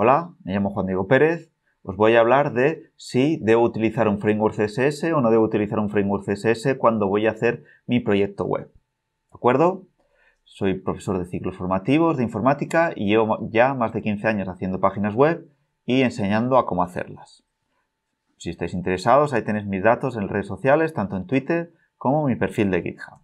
Hola, me llamo Juan Diego Pérez. Os voy a hablar de si debo utilizar un framework CSS o no debo utilizar un framework CSS cuando voy a hacer mi proyecto web. ¿De acuerdo? Soy profesor de ciclos formativos de informática y llevo ya más de 15 años haciendo páginas web y enseñando a cómo hacerlas. Si estáis interesados, ahí tenéis mis datos en redes sociales, tanto en Twitter como mi perfil de GitHub.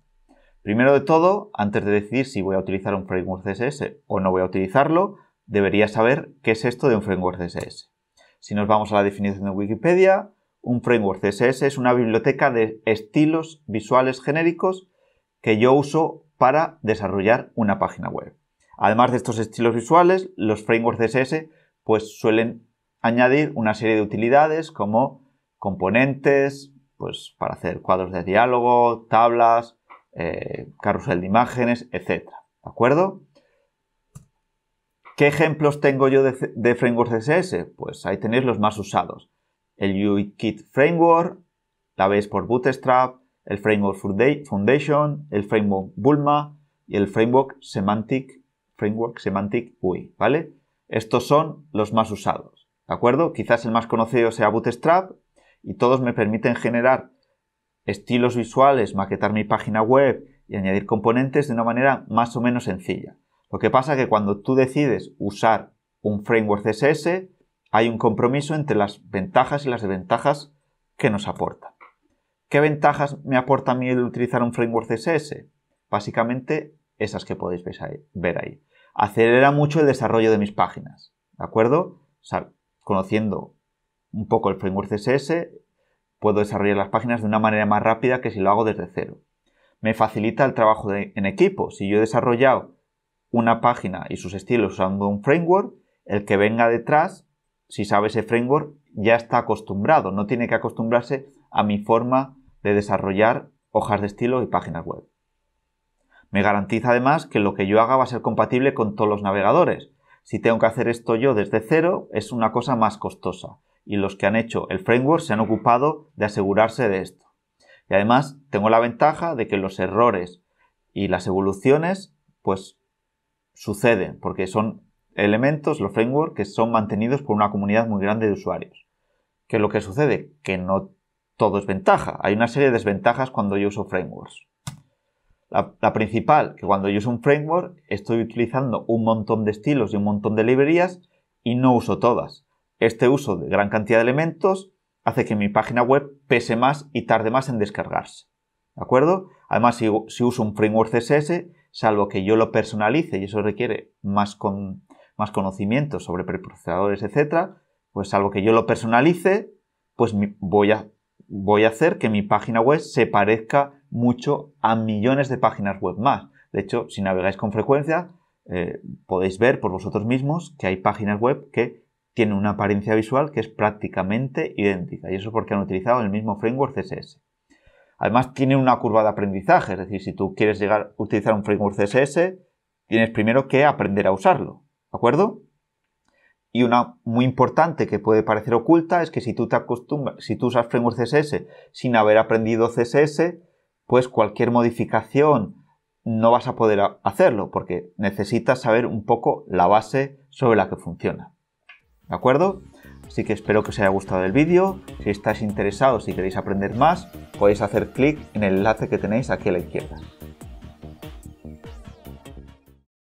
Primero de todo, antes de decidir si voy a utilizar un framework CSS o no voy a utilizarlo, deberías saber qué es esto de un framework CSS. Si nos vamos a la definición de Wikipedia, un framework CSS es una biblioteca de estilos visuales genéricos que yo uso para desarrollar una página web. Además de estos estilos visuales, los frameworks CSS pues, suelen añadir una serie de utilidades como componentes, pues para hacer cuadros de diálogo, tablas, eh, carrusel de imágenes, etc. ¿De acuerdo? ¿Qué ejemplos tengo yo de, frameworks CSS? Pues ahí tenéis los más usados. El UIKit Framework, la veis por Bootstrap, el Framework Foundation, el Framework Bulma y el Framework Semantic, Framework Semantic UI, ¿vale? Estos son los más usados, ¿de acuerdo? Quizás el más conocido sea Bootstrap y todos me permiten generar estilos visuales, maquetar mi página web y añadir componentes de una manera más o menos sencilla. Lo que pasa es que cuando tú decides usar un framework CSS, hay un compromiso entre las ventajas y las desventajas que nos aporta. ¿Qué ventajas me aporta a mí el utilizar un framework CSS? Básicamente esas que podéis ver ahí. Acelera mucho el desarrollo de mis páginas, ¿de acuerdo? conociendo un poco el framework CSS, puedo desarrollar las páginas de una manera más rápida que si lo hago desde cero. Me facilita el trabajo en equipo. Si yo he desarrollado una página y sus estilos usando un framework, el que venga detrás, si sabe ese framework, ya está acostumbrado, no tiene que acostumbrarse a mi forma de desarrollar hojas de estilo y páginas web. Me garantiza además que lo que yo haga va a ser compatible con todos los navegadores. Si tengo que hacer esto yo desde cero, es una cosa más costosa. Y los que han hecho el framework se han ocupado de asegurarse de esto. Y además tengo la ventaja de que los errores y las evoluciones pues sucede, porque son elementos, los frameworks, que son mantenidos por una comunidad muy grande de usuarios. ¿Qué es lo que sucede? Que no todo es ventaja. Hay una serie de desventajas cuando yo uso frameworks. La, principal, que cuando yo uso un framework estoy utilizando un montón de estilos y un montón de librerías y no uso todas. Este uso de gran cantidad de elementos hace que mi página web pese más y tarde más en descargarse. ¿De acuerdo? Además, si uso un framework CSS, salvo que yo lo personalice y eso requiere más, con, más conocimiento sobre preprocesadores, etc., pues salvo que yo lo personalice, pues voy a, voy a hacer que mi página web se parezca mucho a millones de páginas web más. De hecho, si navegáis con frecuencia, eh, podéis ver por vosotros mismos que hay páginas web que tienen una apariencia visual que es prácticamente idéntica. Y eso porque han utilizado el mismo framework CSS. Además, tiene una curva de aprendizaje, es decir, si tú quieres llegar a utilizar un framework CSS, tienes primero que aprender a usarlo, ¿de acuerdo? Y una muy importante que puede parecer oculta es que si tú te acostumbras, si tú usas framework CSS sin haber aprendido CSS, pues cualquier modificación no vas a poder hacerlo porque necesitas saber un poco la base sobre la que funciona. ¿De acuerdo? Así que espero que os haya gustado el vídeo. Si estáis interesados y queréis aprender más, podéis hacer clic en el enlace que tenéis aquí a la izquierda.